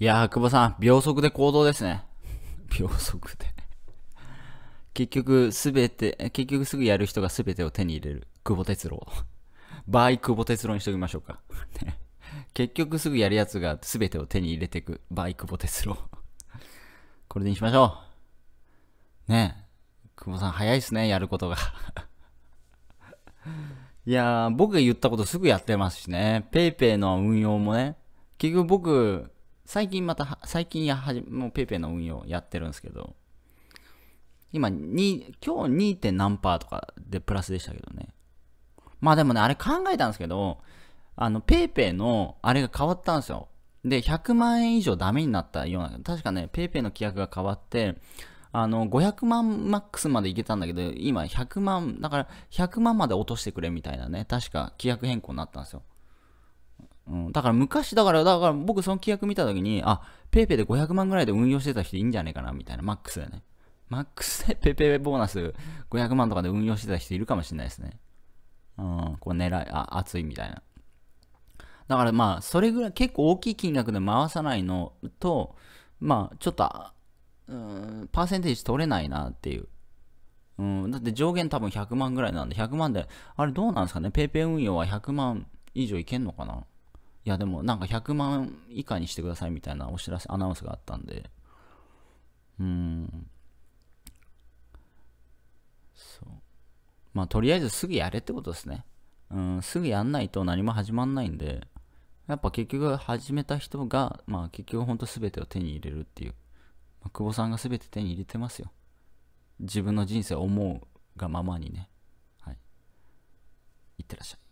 いやー、久保さん、秒速で行動ですね。秒速で結局、すべて、結局すぐやる人がすべてを手に入れる。久保哲郎。場合、久保哲郎にしときましょうか。ね、結局すぐやるやつがすべてを手に入れていく。場合、久保哲郎。これでにしましょう。ねえ。久保さん、早いっすね、やることがいやー、僕が言ったことすぐやってますしね。PayPay の運用もね。結局僕、最近また、最近やはじ、もう PayPay の運用やってるんですけど、今、今日 2. 点何パーとかでプラスでしたけどね。まあでもね、あれ考えたんですけど、あの、PayPay のあれが変わったんですよ。で、100万円以上ダメになったような、確かね、PayPay の規約が変わって、あの、500万マックスまでいけたんだけど、今100万、だから100万まで落としてくれみたいなね、確か規約変更になったんですよ。うん、だから昔、だから、だから僕その規約見たときに、あ、PayPay で500万ぐらいで運用してた人いいんじゃねえかな、みたいな、マックスだよね。マックスで PayPay ボーナス500万とかで運用してた人いるかもしれないですね。うん、こう狙い、あ、熱いみたいな。だからまあ、それぐらい、結構大きい金額で回さないのと、まあ、ちょっと、うん、パーセンテージ取れないなっていう。うん、だって上限多分100万ぐらいなんで、100万で、あれどうなんですかね ?PayPay 運用は100万以上いけんのかないやでもなんか100万以下にしてくださいみたいなお知らせ、アナウンスがあったんで、うーん。そう。まあとりあえずすぐやれってことですね。うん、すぐやんないと何も始まんないんで、やっぱ結局始めた人が、まあ結局ほんと全てを手に入れるっていう。まあ、久保さんが全て手に入れてますよ。自分の人生を思うがままにね。はい。いってらっしゃい。